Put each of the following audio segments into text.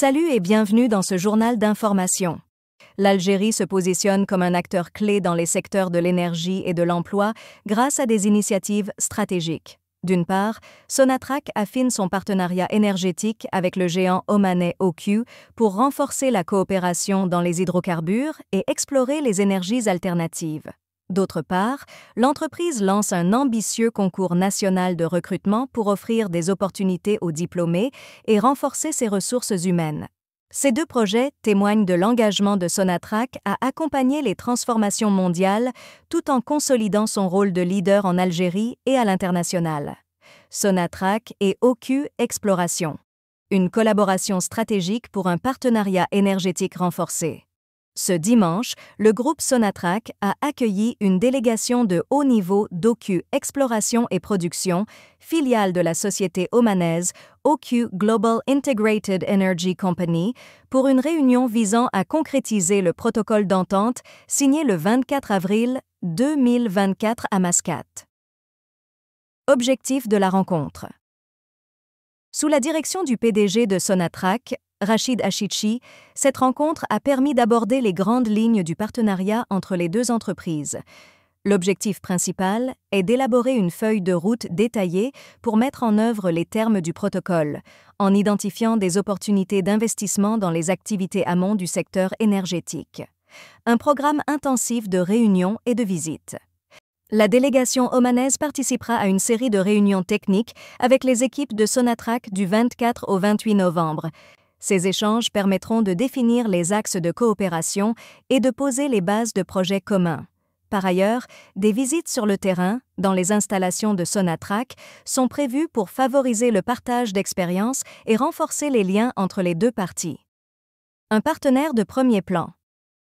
Salut et bienvenue dans ce journal d'information. L'Algérie se positionne comme un acteur clé dans les secteurs de l'énergie et de l'emploi grâce à des initiatives stratégiques. D'une part, Sonatrach affine son partenariat énergétique avec le géant omanais OQ pour renforcer la coopération dans les hydrocarbures et explorer les énergies alternatives. D'autre part, l'entreprise lance un ambitieux concours national de recrutement pour offrir des opportunités aux diplômés et renforcer ses ressources humaines. Ces deux projets témoignent de l'engagement de Sonatrach à accompagner les transformations mondiales tout en consolidant son rôle de leader en Algérie et à l'international. Sonatrach et OQ Exploration. Une collaboration stratégique pour un partenariat énergétique renforcé. Ce dimanche, le groupe Sonatrac a accueilli une délégation de haut niveau d'OQ Exploration et Production, filiale de la société omanaise OQ Global Integrated Energy Company, pour une réunion visant à concrétiser le protocole d'entente signé le 24 avril 2024 à Mascate. Objectif de la rencontre. Sous la direction du PDG de Sonatrach, Rachid Ashichi. cette rencontre a permis d'aborder les grandes lignes du partenariat entre les deux entreprises. L'objectif principal est d'élaborer une feuille de route détaillée pour mettre en œuvre les termes du protocole, en identifiant des opportunités d'investissement dans les activités amont du secteur énergétique. Un programme intensif de réunions et de visites. La délégation omanaise participera à une série de réunions techniques avec les équipes de Sonatrach du 24 au 28 novembre, ces échanges permettront de définir les axes de coopération et de poser les bases de projets communs. Par ailleurs, des visites sur le terrain, dans les installations de Sonatrac, sont prévues pour favoriser le partage d'expériences et renforcer les liens entre les deux parties. Un partenaire de premier plan.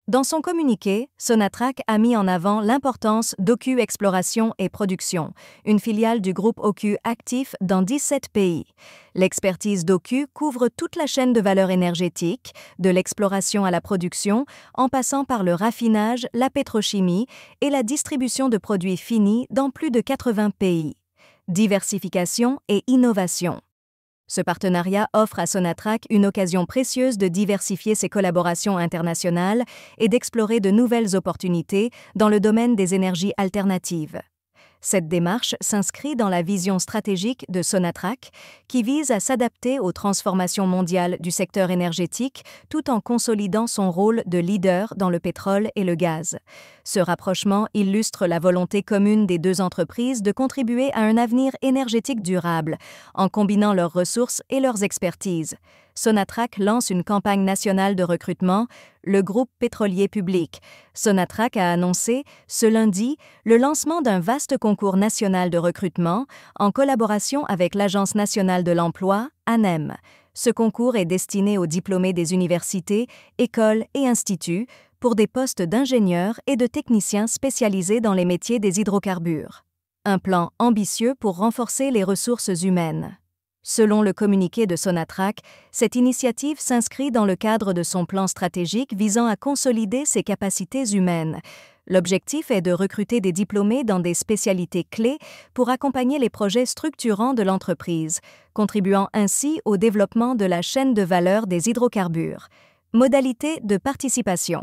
Dans son communiqué, Sonatrach a mis en avant l'importance d'OQ Exploration et Production, une filiale du groupe OQ actif dans 17 pays. L'expertise d'OQ couvre toute la chaîne de valeur énergétique, de l'exploration à la production, en passant par le raffinage, la pétrochimie et la distribution de produits finis dans plus de 80 pays. Diversification et innovation. Ce partenariat offre à Sonatrach une occasion précieuse de diversifier ses collaborations internationales et d'explorer de nouvelles opportunités dans le domaine des énergies alternatives. Cette démarche s'inscrit dans la vision stratégique de Sonatrach, qui vise à s'adapter aux transformations mondiales du secteur énergétique tout en consolidant son rôle de leader dans le pétrole et le gaz. Ce rapprochement illustre la volonté commune des deux entreprises de contribuer à un avenir énergétique durable, en combinant leurs ressources et leurs expertises. Sonatrach lance une campagne nationale de recrutement, le groupe pétrolier public. Sonatrach a annoncé, ce lundi, le lancement d'un vaste concours national de recrutement en collaboration avec l'Agence nationale de l'emploi, ANEM. Ce concours est destiné aux diplômés des universités, écoles et instituts pour des postes d'ingénieurs et de techniciens spécialisés dans les métiers des hydrocarbures. Un plan ambitieux pour renforcer les ressources humaines. Selon le communiqué de Sonatrach, cette initiative s'inscrit dans le cadre de son plan stratégique visant à consolider ses capacités humaines. L'objectif est de recruter des diplômés dans des spécialités clés pour accompagner les projets structurants de l'entreprise, contribuant ainsi au développement de la chaîne de valeur des hydrocarbures. Modalités de participation.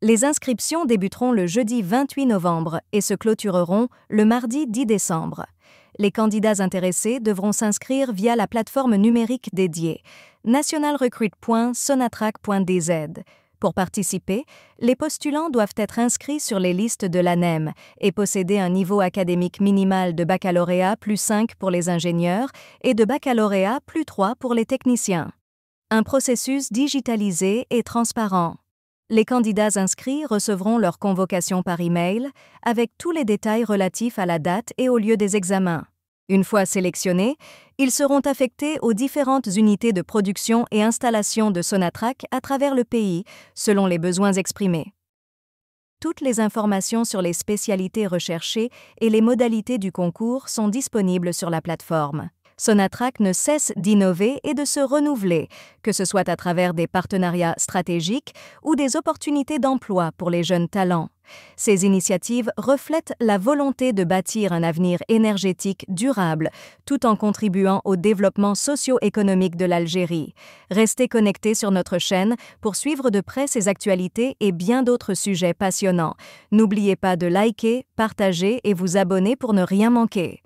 Les inscriptions débuteront le jeudi 28 novembre et se clôtureront le mardi 10 décembre. Les candidats intéressés devront s'inscrire via la plateforme numérique dédiée nationalrecruit.sonatrac.dz. Pour participer, les postulants doivent être inscrits sur les listes de l'ANEM et posséder un niveau académique minimal de baccalauréat plus 5 pour les ingénieurs et de baccalauréat plus 3 pour les techniciens. Un processus digitalisé et transparent. Les candidats inscrits recevront leur convocation par email avec tous les détails relatifs à la date et au lieu des examens. Une fois sélectionnés, ils seront affectés aux différentes unités de production et installation de Sonatrac à travers le pays, selon les besoins exprimés. Toutes les informations sur les spécialités recherchées et les modalités du concours sont disponibles sur la plateforme. Sonatrach ne cesse d'innover et de se renouveler, que ce soit à travers des partenariats stratégiques ou des opportunités d'emploi pour les jeunes talents. Ces initiatives reflètent la volonté de bâtir un avenir énergétique durable tout en contribuant au développement socio-économique de l'Algérie. Restez connectés sur notre chaîne pour suivre de près ces actualités et bien d'autres sujets passionnants. N'oubliez pas de liker, partager et vous abonner pour ne rien manquer.